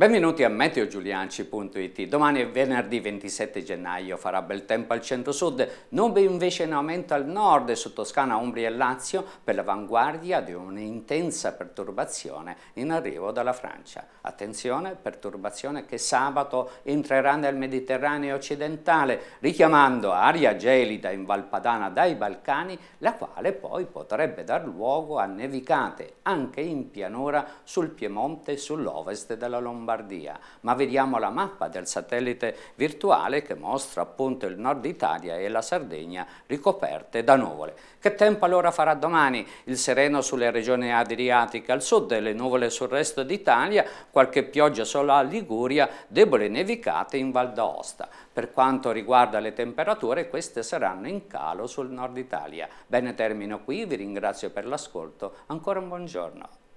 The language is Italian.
Benvenuti a meteogiulianci.it. Domani è venerdì 27 gennaio, farà bel tempo al centro-sud, nube invece in aumento al nord, su Toscana, Umbria e Lazio, per l'avanguardia di un'intensa perturbazione in arrivo dalla Francia. Attenzione, perturbazione che sabato entrerà nel Mediterraneo occidentale, richiamando aria gelida in Valpadana dai Balcani, la quale poi potrebbe dar luogo a nevicate anche in pianura sul Piemonte e sull'ovest della Lombardia. Lombardia, ma vediamo la mappa del satellite virtuale che mostra appunto il nord Italia e la Sardegna ricoperte da nuvole. Che tempo allora farà domani? Il sereno sulle regioni adriatiche al sud e le nuvole sul resto d'Italia, qualche pioggia solo a Liguria, debole nevicate in Val d'Aosta. Per quanto riguarda le temperature, queste saranno in calo sul nord Italia. Bene, termino qui, vi ringrazio per l'ascolto, ancora un buongiorno.